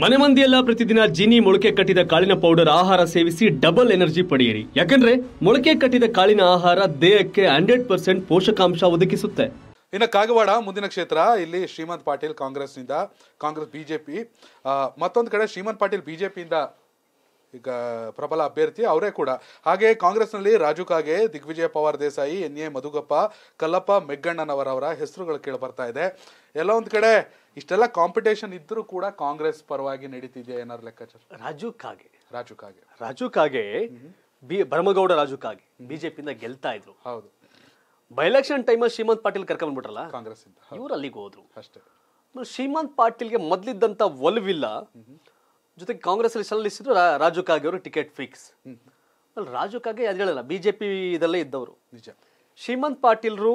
ಮನೆ ಮಂದಿಯೆಲ್ಲ ಪ್ರತಿದಿನ ಜಿನಿ ಮೊಳಕೆ ಕಟ್ಟಿದ ಕಾಳಿನ ಪೌಡರ್ ಆಹಾರ ಸೇವಿಸಿ ಡಬಲ್ ಎನರ್ಜಿ ಪಡೆಯಿರಿ ಯಾಕಂದ್ರೆ ಮೊಳಕೆ ಕಟ್ಟಿದ ಕಾಳಿನ ಆಹಾರ ದೇಹಕ್ಕೆ ಹಂಡ್ರೆಡ್ ಪರ್ಸೆಂಟ್ ಪೋಷಕಾಂಶ ಒದಗಿಸುತ್ತೆ ಇನ್ನು ಕಾಗವಾಡ ಮುಂದಿನ ಕ್ಷೇತ್ರ ಇಲ್ಲಿ ಶ್ರೀಮಂತ್ ಪಾಟೀಲ್ ಕಾಂಗ್ರೆಸ್ನಿಂದ ಕಾಂಗ್ರೆಸ್ ಬಿಜೆಪಿ ಮತ್ತೊಂದು ಕಡೆ ಶ್ರೀಮಂತ್ ಪಾಟೀಲ್ ಬಿಜೆಪಿಯಿಂದ ಈಗ ಪ್ರಬಲ ಅಭ್ಯರ್ಥಿ ಅವರೇ ಕೂಡ ಹಾಗೆ ಕಾಂಗ್ರೆಸ್ನಲ್ಲಿ ರಾಜು ಕಾಗೆ ದಿಗ್ವಿಜಯ ಪವಾರ್ ದೇಸಾಯಿ ಎನ್ ಎ ಮಧುಗಪ್ಪ ಕಲ್ಲಪ್ಪ ಮೆಗ್ಗಣ್ಣನವರವರ ಹೆಸರುಗಳು ಕೇಳಿ ಬರ್ತಾ ಇದೆ ಎಲ್ಲ ಒಂದು ಕಡೆ ಇಷ್ಟೆಲ್ಲ ಕಾಂಪಿಟೇಷನ್ ಇದ್ದರೂ ಕೂಡ ಕಾಂಗ್ರೆಸ್ ಪರವಾಗಿ ನಡೀತಿದೆಯಾ ಏನಾರು ಲೆಕ್ಕಾಚಾರ ರಾಜು ಕಾಗೆ ರಾಜು ಕಾಗೆ ರಾಜು ಕಾಗೆ ಬಿ ಭರಮಗೌಡ ರಾಜು ಕಾಗೆ ಬಿಜೆಪಿಯಿಂದ ಗೆಲ್ತಾ ಇದ್ರು ಹೌದು ಬೈ ಎಲೆಕ್ಷನ್ ಟೈಮಲ್ಲಿ ಶ್ರೀಮಂತ್ ಪಾಟೀಲ್ ಕರ್ಕೊಂಡ್ಬಿಟ್ರಲ್ಲ ಕಾಂಗ್ರೆಸ್ ಇವ್ರು ಅಲ್ಲಿಗೆ ಹೋದ್ರು ಅಷ್ಟೇ ಶ್ರೀಮಂತ್ ಪಾಟೀಲ್ಗೆ ಮೊದಲಿದ್ದಂಥ ಒಲವಿಲ್ಲ ಜೊತೆಗೆ ಕಾಂಗ್ರೆಸ್ ಅಲ್ಲಿ ಸಲ್ಲಿಸಿದ್ರು ರಾಜು ಕಾಗೆ ಅವರು ಟಿಕೆಟ್ ಫಿಕ್ಸ್ ಅಲ್ಲಿ ರಾಜು ಕಾಗೆ ಅದು ಹೇಳಲ್ಲ ಬಿಜೆಪಿ ಇದಲ್ಲೇ ಇದ್ದವರು ನಿಜ ಶ್ರೀಮಂತ್ ಪಾಟೀಲ್ರು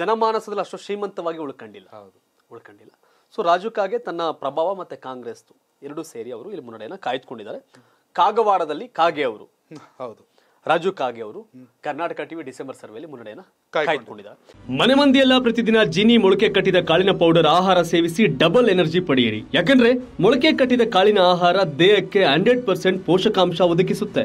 ಜನಮಾನಸದಲ್ಲಿ ಅಷ್ಟು ಶ್ರೀಮಂತವಾಗಿ ಉಳ್ಕೊಂಡಿಲ್ಲ ಹೌದು ಉಳ್ಕೊಂಡಿಲ್ಲ ಸೊ ರಾಜು ಕಾಗೆ ತನ್ನ ಪ್ರಭಾವ ಮತ್ತೆ ಕಾಂಗ್ರೆಸ್ದು ಎರಡೂ ಸೇರಿ ಅವರು ಇಲ್ಲಿ ಮುನ್ನಡೆಯನ್ನು ಕಾಯ್ದುಕೊಂಡಿದ್ದಾರೆ ಕಾಗವಾಡದಲ್ಲಿ ಕಾಗೆ ಅವರು ಹೌದು ರಾಜು ಕಾಗೆ ಅವರು ಕರ್ನಾಟಕ ಟಿವಿ ಡಿಸೆಂಬರ್ ಸರ್ವೆಯಲ್ಲಿ ಮುನ್ನಡೆಯನ್ನ ಕಾಯ್ದುಕೊಂಡಿದ್ದಾರೆ ಮನೆ ಮಂದಿಯೆಲ್ಲ ಪ್ರತಿದಿನ ಜಿನಿ ಮೊಳಕೆ ಕಟ್ಟಿದ ಕಾಳಿನ ಪೌಡರ್ ಆಹಾರ ಸೇವಿಸಿ ಡಬಲ್ ಎನರ್ಜಿ ಪಡೆಯಿರಿ ಯಾಕಂದ್ರೆ ಮೊಳಕೆ ಕಟ್ಟಿದ ಕಾಳಿನ ಆಹಾರ ದೇಹಕ್ಕೆ ಹಂಡ್ರೆಡ್ ಪರ್ಸೆಂಟ್ ಪೋಷಕಾಂಶ ಒದಗಿಸುತ್ತೆ